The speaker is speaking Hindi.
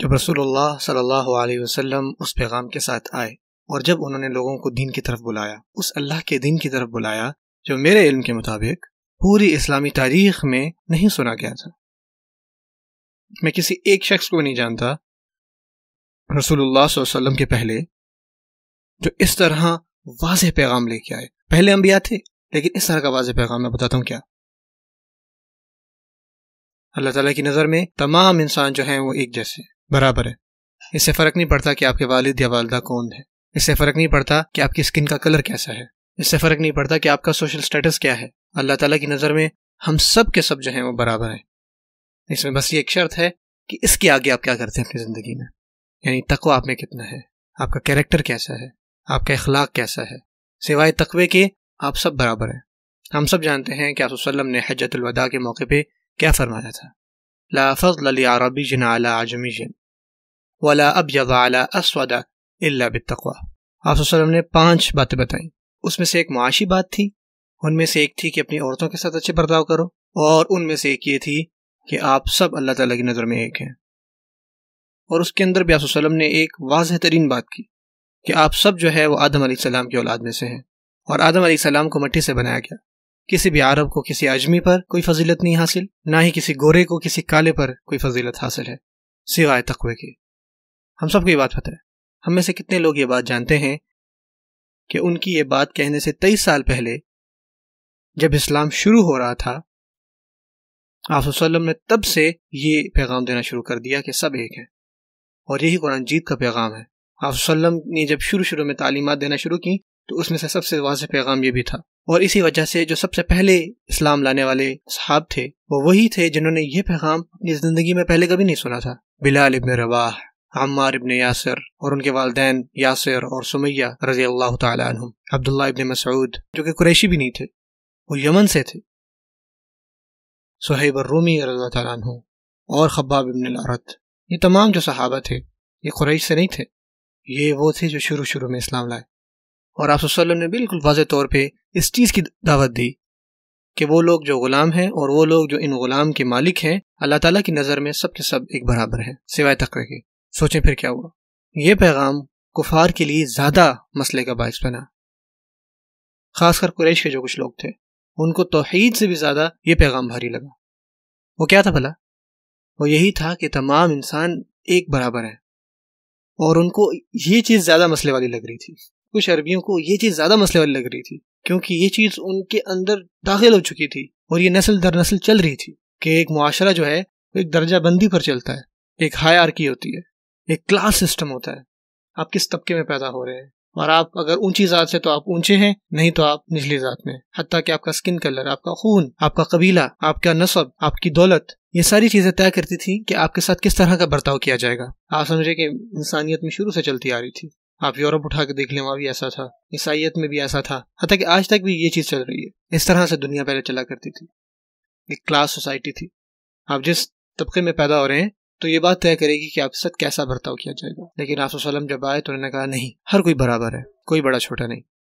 जब रसूलुल्लाह सल्लल्लाहु अलैहि वसल्लम उस पैगाम के साथ आए और जब उन्होंने लोगों को दीन की तरफ बुलाया उस अल्लाह के दिन की तरफ बुलाया जो मेरे इल्म के मुताबिक पूरी इस्लामी तारीख में नहीं सुना गया था मैं किसी एक शख्स को नहीं जानता रसूलुल्लाह वसल्लम के पहले जो इस तरह वाज पैगाम लेके आए पहले अम्बिया थे लेकिन इस तरह का वाज पैगाम मैं बताता हूँ क्या अल्लाह ताला की नज़र में तमाम इंसान जो हैं वो एक जैसे हैं बराबर है इससे फ़र्क नहीं पड़ता कि आपके वालिद या वालदा कौन है इससे फ़र्क नहीं पड़ता कि आपकी स्किन का कलर कैसा है इससे फ़र्क नहीं पड़ता कि आपका सोशल स्टेटस क्या है अल्लाह ताला की नज़र में हम सब के सब जो हैं वो बराबर हैं इसमें बस ये एक शर्त है कि इसके आगे आप क्या करते हैं अपनी ज़िंदगी में यानी तकवा आप में कितना है आपका कैरेक्टर कैसा है आपका अखलाक कैसा है सिवाय तकवे के आप सब बराबर हैं हम सब जानते हैं कि आप ने हजतलवदा के मौके पर क्या फरमाया था लाफ लली आरबी जिन आला आजमी जिन वाला अब जवाला असवदा अल्ला ने पांच बातें बताई उसमें से एक माशी बात थी उनमें से एक थी कि अपनी औरतों के साथ अच्छे बर्ताव करो और उनमें से एक ये थी कि आप सब अल्लाह ताला की नज़र में एक हैं और उसके अंदर भी आप ने एक वाज तरीन बात की कि आप सब जो है वो आदम सलाम की औलाद में से हैं और आदम सलाम को मट्टी से बनाया गया किसी भी अरब को किसी अजमी पर कोई फजीलत नहीं हासिल ना ही किसी गोरे को किसी काले पर कोई फजीलत हासिल है सिवाय तकवे की हम सबको ये बात पता है हम में से कितने लोग ये बात जानते हैं कि उनकी ये बात कहने से तेईस साल पहले जब इस्लाम शुरू हो रहा था आप ने तब से ये पैगाम देना शुरू कर दिया कि सब एक हैं और यही कुरान जीत का पैगाम है आप ने जब शुरू शुरू में तालीमत देना शुरू की तो उसमें से सबसे वाज पैगाम ये भी था और इसी वजह से जो सबसे पहले इस्लाम लाने वाले साहब थे वो वही थे जिन्होंने ये पैगाम अपनी ज़िंदगी में पहले कभी नहीं सुना था बिलाल इबन रवाह अम्मार इबन यासर और उनके वालदेन यासिर और सुमैया रजी अल्लाह तुम अब्दुल्ला इबन मसऊद जो कि कुरैशी भी नहीं थे वो यमन से थे सुहेब रूमी रजी तु और खब्बाब इबन अरत ये तमाम जो सहाबा थे ये कुरैश से नहीं थे ये वो थे जो शुरू शुरू में इस्लाम लाए और आप वसल्लम ने बिल्कुल वाज तौर पर इस चीज़ की दावत दी कि वो लोग जो गुलाम हैं और वो लोग जो इन गुलाम के मालिक हैं अल्लाह ताला की नज़र में सब के सब एक बराबर हैं सिवाय तकवे के सोचें फिर क्या हुआ यह पैगाम कुफार के लिए ज़्यादा मसले का बायस बना खासकर कुरैश के जो कुछ लोग थे उनको तोहहीद से भी ज़्यादा यह पैगाम भारी लगा वो क्या था भला वो यही था कि तमाम इंसान एक बराबर हैं और उनको ये चीज़ ज़्यादा मसले वाली लग रही थी कुछ अरबियों को ये चीज़ ज़्यादा मसले वाली लग रही थी क्योंकि ये चीज़ उनके अंदर दाखिल हो चुकी थी और ये नस्ल दर नस्ल चल रही थी कि एक मुआरा जो है एक दर्जाबंदी पर चलता है एक हाय की होती है एक क्लास सिस्टम होता है आप किस तबके में पैदा हो रहे हैं और आप अगर ऊंची जात से तो आप ऊंचे हैं नहीं तो आप निचली जात में हती कि आपका स्किन कलर आपका खून आपका कबीला आपका नस्ब आपकी दौलत ये सारी चीजें तय करती थी कि आपके साथ किस तरह का बर्ताव किया जाएगा आप समझे कि इंसानियत में शुरू से चलती आ रही थी आप यूरोप उठा के देख लें वहाँ भी ऐसा था ईसाइत में भी ऐसा था हत्या की आज तक भी ये चीज़ चल रही है इस तरह से दुनिया पहले चला करती थी एक क्लास सोसाइटी थी आप जिस तबके में पैदा हो रहे हैं तो ये बात तय करेगी कि आपके साथ कैसा बर्ताव किया जाएगा लेकिन आप जब आए तो उन्होंने कहा नहीं हर कोई बराबर है कोई बड़ा छोटा नहीं